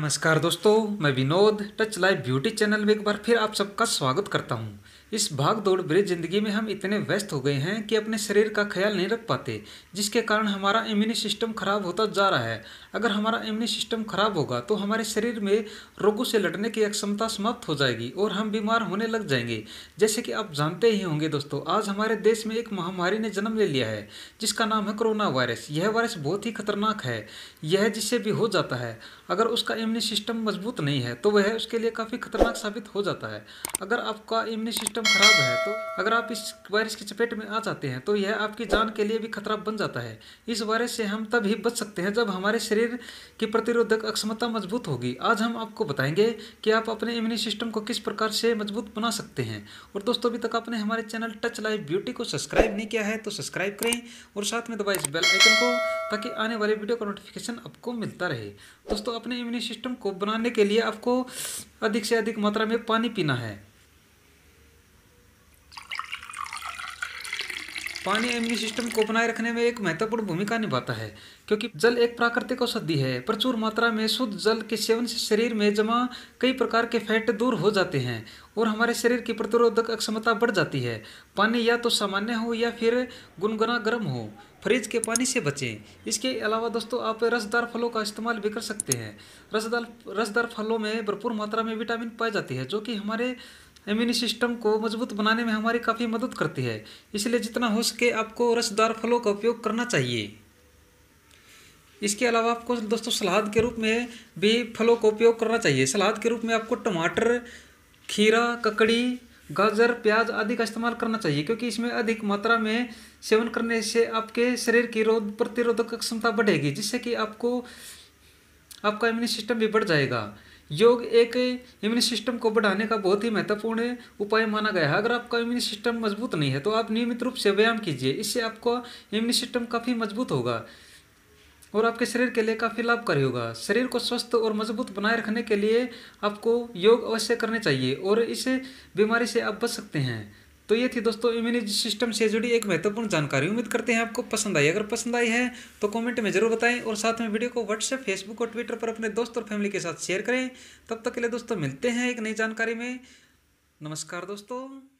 नमस्कार दोस्तों मैं Vinod touch life beauty channel में एक बार फिर आप सबका स्वागत करता हूँ इस भाग दौड़ भरी जिंदगी में हम इतने व्यस्त हो गए हैं कि अपने शरीर का ख्याल नहीं रख पाते जिसके कारण हमारा इम्यून सिस्टम खराब होता जा रहा है अगर हमारा इम्यून सिस्टम खराब होगा तो हमारे शरीर में रोगों से लड़ने की अक्षमता समाप्त हो जाएगी और हम बीमार होने लग जाएंगे जैसे कि आप जानते ही होंगे दोस्तों आज हमारे देश में एक महामारी ने जन्म ले लिया है जिसका नाम है कोरोना वायरस यह वायरस बहुत ही खतरनाक है यह जिससे भी हो जाता है अगर उसका इम्यून सिस्टम मजबूत नहीं है तो वह उसके लिए काफ़ी खतरनाक साबित हो जाता है अगर आपका इम्यून सिस्टम सिस्टम तो खराब है तो अगर आप इस वायरस की चपेट में आ जाते हैं तो यह आपकी जान के लिए भी खतरा बन जाता है इस वायरस से हम तब ही बच सकते हैं जब हमारे शरीर की प्रतिरोधक अक्षमता मजबूत होगी आज हम आपको बताएंगे कि आप अपने इम्यून सिस्टम को किस प्रकार से मजबूत बना सकते हैं और दोस्तों अभी तक आपने हमारे चैनल टच लाइव ब्यूटी को सब्सक्राइब नहीं किया है तो सब्सक्राइब करें और साथ में दबाए इस बेल आइकन को ताकि आने वाले वीडियो का नोटिफिकेशन आपको मिलता रहे दोस्तों अपने इम्यून सिस्टम को बनाने के लिए आपको अधिक से अधिक मात्रा में पानी पीना है पानी इम्यून सिस्टम को बनाए रखने में एक महत्वपूर्ण भूमिका निभाता है क्योंकि जल एक प्राकृतिक औषधि है प्रचुर मात्रा में शुद्ध जल के सेवन से शरीर में जमा कई प्रकार के फैट दूर हो जाते हैं और हमारे शरीर की प्रतिरोधक क्षमता बढ़ जाती है पानी या तो सामान्य हो या फिर गुनगुना गर्म हो फ्रिज के पानी से बचें इसके अलावा दोस्तों आप रसदार फलों का इस्तेमाल भी कर सकते हैं रसदार रसदार फलों में भरपूर मात्रा में विटामिन पाई जाती है जो कि हमारे इम्यून सिस्टम को मजबूत बनाने में हमारी काफ़ी मदद करती है इसलिए जितना हो सके आपको रसदार फलों का उपयोग करना चाहिए इसके अलावा आपको दोस्तों सलाद के रूप में भी फलों का उपयोग करना चाहिए सलाद के रूप में आपको टमाटर खीरा ककड़ी गाजर प्याज आदि का इस्तेमाल करना चाहिए क्योंकि इसमें अधिक मात्रा में सेवन करने से आपके शरीर की रोग प्रतिरोधक क्षमता बढ़ेगी जिससे कि आपको आपका इम्यून सिस्टम भी बढ़ जाएगा योग एक इम्यून सिस्टम को बढ़ाने का बहुत ही महत्वपूर्ण उपाय माना गया है अगर आपका इम्यून सिस्टम मजबूत नहीं है तो आप नियमित रूप से व्यायाम कीजिए इससे आपका इम्यून सिस्टम काफ़ी मजबूत होगा और आपके शरीर के लिए काफ़ी लाभकारी होगा शरीर को स्वस्थ और मजबूत बनाए रखने के लिए आपको योग अवश्य करने चाहिए और इस बीमारी से आप बच सकते हैं तो ये थी दोस्तों इम्यूनिटी सिस्टम से जुड़ी एक महत्वपूर्ण जानकारी उम्मीद करते हैं आपको पसंद आई अगर पसंद आई है तो कमेंट में जरूर बताएं और साथ में वीडियो को व्हाट्सएप फेसबुक और ट्विटर पर अपने दोस्त और फैमिली के साथ शेयर करें तब तक के लिए दोस्तों मिलते हैं एक नई जानकारी में नमस्कार दोस्तों